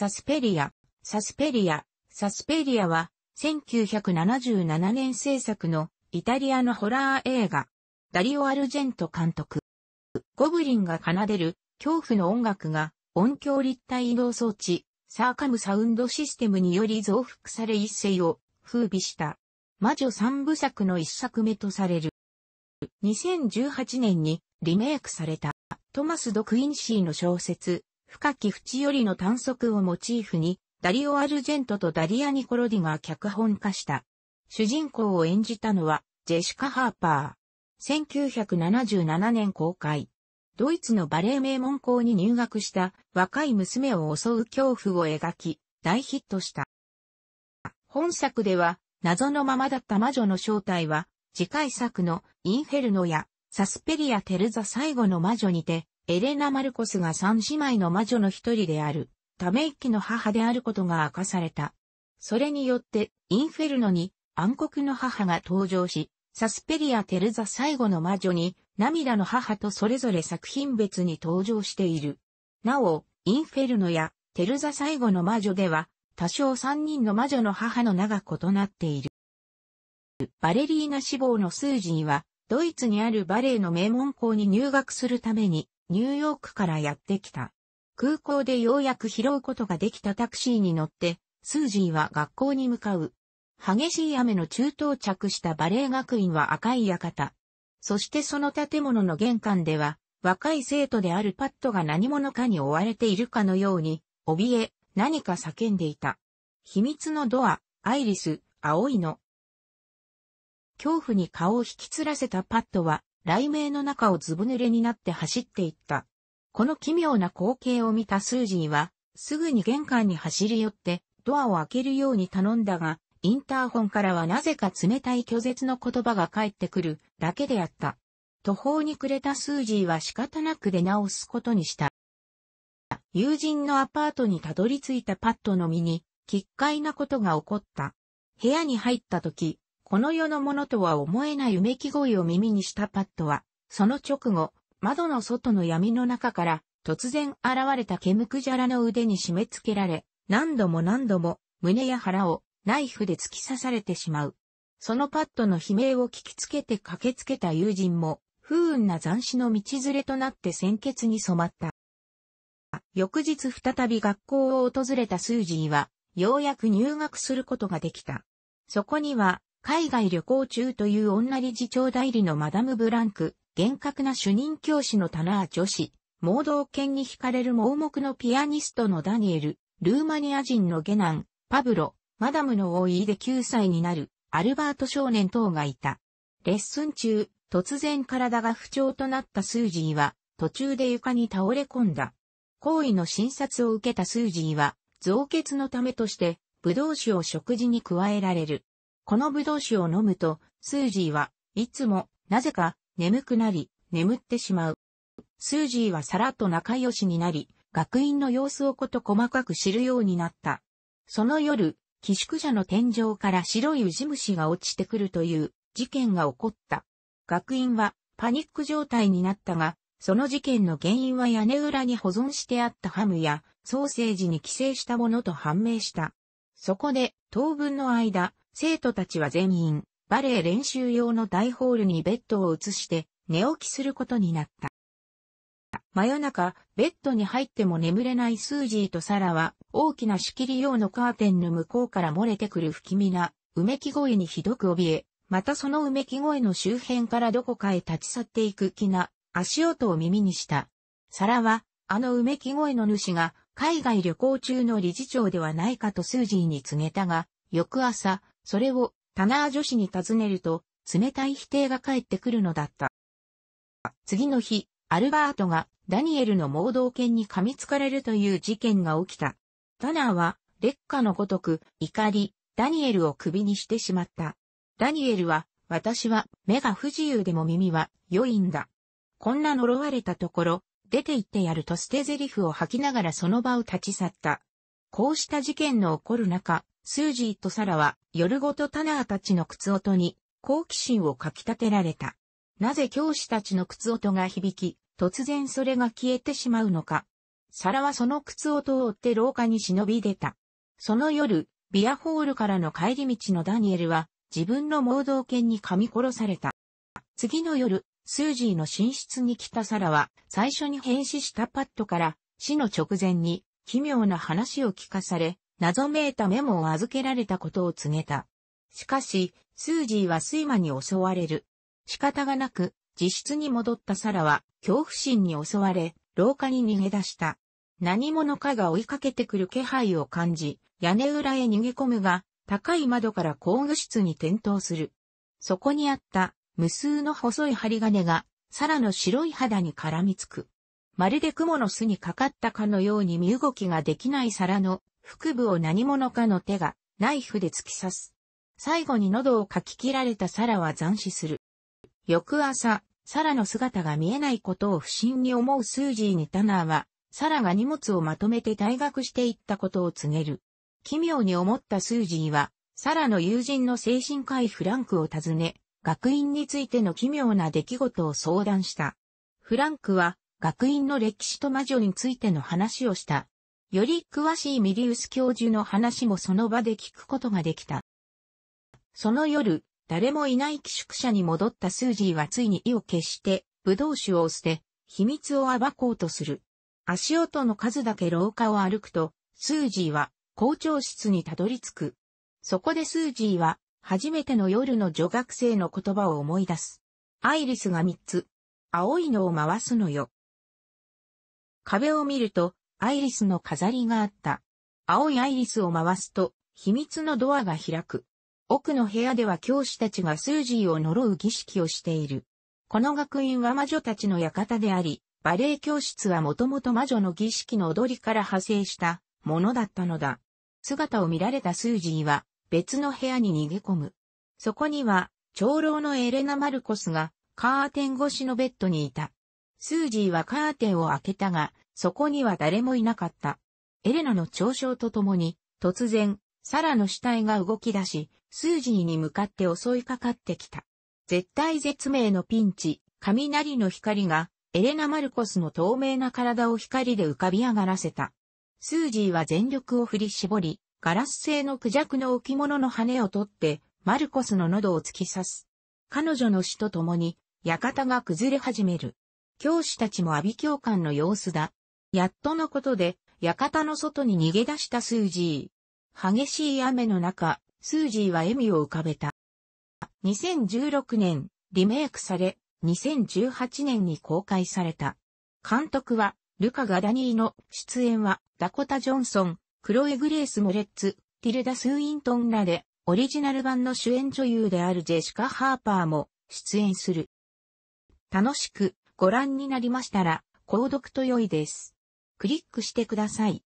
サスペリア、サスペリア、サスペリアは、1977年制作のイタリアのホラー映画、ダリオ・アルジェント監督。ゴブリンが奏でる恐怖の音楽が音響立体移動装置、サーカムサウンドシステムにより増幅され一世を風靡した。魔女三部作の一作目とされる。2018年にリメイクされたトマス・ド・クインシーの小説、深き淵よりの短足をモチーフに、ダリオ・アルジェントとダリア・ニコロディが脚本化した。主人公を演じたのは、ジェシカ・ハーパー。1977年公開。ドイツのバレエ名門校に入学した若い娘を襲う恐怖を描き、大ヒットした。本作では、謎のままだった魔女の正体は、次回作のインフェルノやサスペリア・テルザ最後の魔女にて、エレナ・マルコスが三姉妹の魔女の一人である、ため息の母であることが明かされた。それによって、インフェルノに暗黒の母が登場し、サスペリア・テルザ最後の魔女に、涙の母とそれぞれ作品別に登場している。なお、インフェルノやテルザ最後の魔女では、多少三人の魔女の母の名が異なっている。バレリーナ志望のスージーは、ドイツにあるバレエの名門校に入学するために、ニューヨークからやってきた。空港でようやく拾うことができたタクシーに乗って、スージーは学校に向かう。激しい雨の中到着したバレエ学院は赤い館。そしてその建物の玄関では、若い生徒であるパットが何者かに追われているかのように、怯え、何か叫んでいた。秘密のドア、アイリス、青いの。恐怖に顔を引きつらせたパッドは、雷鳴の中をずぶ濡れになって走っていった。この奇妙な光景を見たスージーは、すぐに玄関に走り寄って、ドアを開けるように頼んだが、インターホンからはなぜか冷たい拒絶の言葉が返ってくるだけであった。途方に暮れたスージーは仕方なく出直すことにした。友人のアパートにたどり着いたパッドの身に、奇怪なことが起こった。部屋に入った時、この世のものとは思えないうめき声を耳にしたパッドは、その直後、窓の外の闇の中から、突然現れたケムクジャラの腕に締め付けられ、何度も何度も、胸や腹を、ナイフで突き刺されてしまう。そのパッドの悲鳴を聞きつけて駆けつけた友人も、不運な斬死の道連れとなって鮮血に染まった。翌日再び学校を訪れたスージーは、ようやく入学することができた。そこには、海外旅行中という女理事長代理のマダム・ブランク、厳格な主任教師のタナー女子、盲導犬に惹かれる盲目のピアニストのダニエル、ルーマニア人の下男、パブロ、マダムの多いで9歳になる、アルバート少年等がいた。レッスン中、突然体が不調となったスージーは、途中で床に倒れ込んだ。行為の診察を受けたスージーは、増血のためとして、葡萄酒を食事に加えられる。このぶどう酒を飲むと、スージーはいつも、なぜか、眠くなり、眠ってしまう。スージーはさらっと仲良しになり、学院の様子をこと細かく知るようになった。その夜、寄宿舎の天井から白いウジ虫が落ちてくるという事件が起こった。学院はパニック状態になったが、その事件の原因は屋根裏に保存してあったハムやソーセージに寄生したものと判明した。そこで当分の間、生徒たちは全員、バレエ練習用の大ホールにベッドを移して、寝起きすることになった。真夜中、ベッドに入っても眠れないスージーとサラは、大きな仕切り用のカーテンの向こうから漏れてくる不気味な、うめき声にひどく怯え、またそのうめき声の周辺からどこかへ立ち去っていく気な、足音を耳にした。サラは、あのうめき声の主が、海外旅行中の理事長ではないかとスージーに告げたが、翌朝、それをタナー女子に尋ねると、冷たい否定が返ってくるのだった。次の日、アルバートがダニエルの盲導犬に噛みつかれるという事件が起きた。タナーは、劣化のごとく、怒り、ダニエルを首にしてしまった。ダニエルは、私は目が不自由でも耳は良いんだ。こんな呪われたところ、出て行ってやると捨て台詞を吐きながらその場を立ち去った。こうした事件の起こる中、スージーとサラは夜ごとタナーたちの靴音に好奇心をかき立てられた。なぜ教師たちの靴音が響き、突然それが消えてしまうのか。サラはその靴音を追って廊下に忍び出た。その夜、ビアホールからの帰り道のダニエルは、自分の盲導犬に噛み殺された。次の夜、スージーの寝室に来たサラは、最初に変死したパッドから、死の直前に、奇妙な話を聞かされ、謎めいたメモを預けられたことを告げた。しかし、スージーは睡魔に襲われる。仕方がなく、自室に戻ったサラは、恐怖心に襲われ、廊下に逃げ出した。何者かが追いかけてくる気配を感じ、屋根裏へ逃げ込むが、高い窓から工具室に転倒する。そこにあった無数の細い針金が、サラの白い肌に絡みつく。まるで雲の巣にかかったかのように身動きができないサラの腹部を何者かの手がナイフで突き刺す。最後に喉をかき切られたサラは斬死する。翌朝、サラの姿が見えないことを不審に思うスージーにタナーは、サラが荷物をまとめて退学していったことを告げる。奇妙に思ったスージーは、サラの友人の精神科医フランクを訪ね、学院についての奇妙な出来事を相談した。フランクは、学院の歴史と魔女についての話をした。より詳しいミリウス教授の話もその場で聞くことができた。その夜、誰もいない寄宿舎に戻ったスージーはついに意を決して、武道酒を捨て、秘密を暴こうとする。足音の数だけ廊下を歩くと、スージーは校長室にたどり着く。そこでスージーは、初めての夜の女学生の言葉を思い出す。アイリスが三つ。青いのを回すのよ。壁を見ると、アイリスの飾りがあった。青いアイリスを回すと、秘密のドアが開く。奥の部屋では教師たちがスージーを呪う儀式をしている。この学院は魔女たちの館であり、バレエ教室はもともと魔女の儀式の踊りから派生したものだったのだ。姿を見られたスージーは別の部屋に逃げ込む。そこには長老のエレナ・マルコスがカーテン越しのベッドにいた。スージーはカーテンを開けたが、そこには誰もいなかった。エレナの嘲笑とともに、突然、サラの死体が動き出し、スージーに向かって襲いかかってきた。絶体絶命のピンチ、雷の光が、エレナ・マルコスの透明な体を光で浮かび上がらせた。スージーは全力を振り絞り、ガラス製のクジャクの置物の羽を取って、マルコスの喉を突き刺す。彼女の死と共に、館が崩れ始める。教師たちも阿鼻教官の様子だ。やっとのことで、館の外に逃げ出したスージー。激しい雨の中、スージーは笑みを浮かべた。2016年、リメイクされ、2018年に公開された。監督は、ルカ・ガダニーの出演は、ダコタ・ジョンソン、クロエ・グレース・モレッツ、ティルダ・スーイントンらで、オリジナル版の主演女優であるジェシカ・ハーパーも出演する。楽しくご覧になりましたら、購読と良いです。クリックしてください。